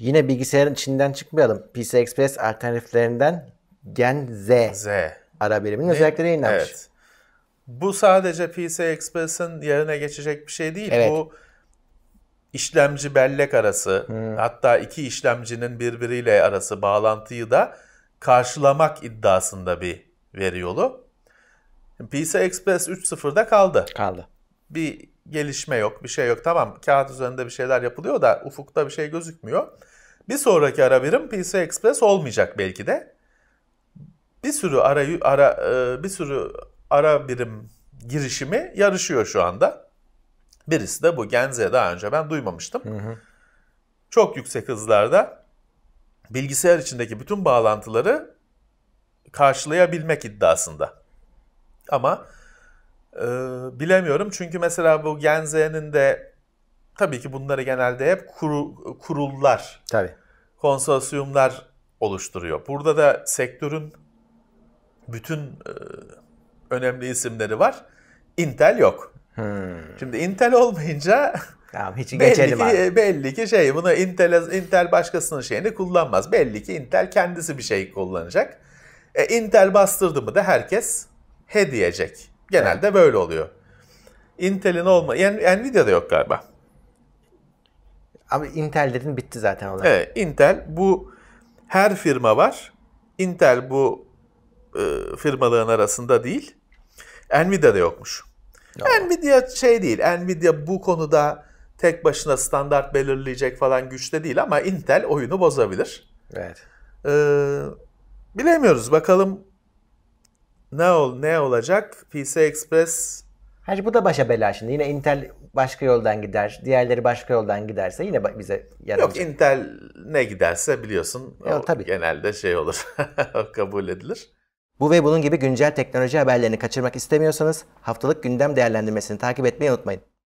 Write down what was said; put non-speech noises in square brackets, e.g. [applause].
Yine bilgisayarın içinden çıkmayalım. PC Express alternatiflerinden Gen Z, Z. ara biriminin ne? özellikleri yayınlanmış. Evet. Bu sadece PC Express'in yerine geçecek bir şey değil. Evet. Bu işlemci bellek arası hmm. hatta iki işlemcinin birbiriyle arası bağlantıyı da karşılamak iddiasında bir veri yolu. PC Express 3.0'da kaldı. Kaldı. Bir gelişme yok, bir şey yok. Tamam kağıt üzerinde bir şeyler yapılıyor da ufukta bir şey gözükmüyor. Bir sonraki ara birim PC Express olmayacak belki de. Bir sürü ara, ara e, bir sürü ara birim girişimi yarışıyor şu anda. Birisi de bu Genze daha önce ben duymamıştım. Hı hı. Çok yüksek hızlarda bilgisayar içindeki bütün bağlantıları karşılayabilmek iddiasında. Ama ee, bilemiyorum çünkü mesela bu Gen Z'nin de tabii ki bunları genelde hep kuru, kurullar, tabii. konsorsiyumlar oluşturuyor. Burada da sektörün bütün e, önemli isimleri var. Intel yok. Hmm. Şimdi Intel olmayınca [laughs] Tamam hiç belli ki, abi. Belli ki şey bunu Intel, Intel başkasının şeyini kullanmaz. Belli ki Intel kendisi bir şey kullanacak. E, Intel bastırdı mı da herkes he diyecek. Genelde böyle oluyor. Intel'in olma, yani Nvidia'da yok galiba. Abi Intel dedin bitti zaten olay. Evet, Intel bu her firma var. Intel bu e, firmalığın arasında değil. Nvidia Nvidia'da yokmuş. Ya. Nvidia şey değil. Nvidia bu konuda tek başına standart belirleyecek falan güçte değil ama Intel oyunu bozabilir. Evet. Ee, bilemiyoruz. Bakalım ne ol ne olacak? PC Express Hacı bu da başa bela şimdi. Yine Intel başka yoldan gider. Diğerleri başka yoldan giderse yine bize yaramayacak. Yok Intel ne giderse biliyorsun Yo, o tabii. genelde şey olur. [laughs] kabul edilir. Bu ve bunun gibi güncel teknoloji haberlerini kaçırmak istemiyorsanız haftalık gündem değerlendirmesini takip etmeyi unutmayın.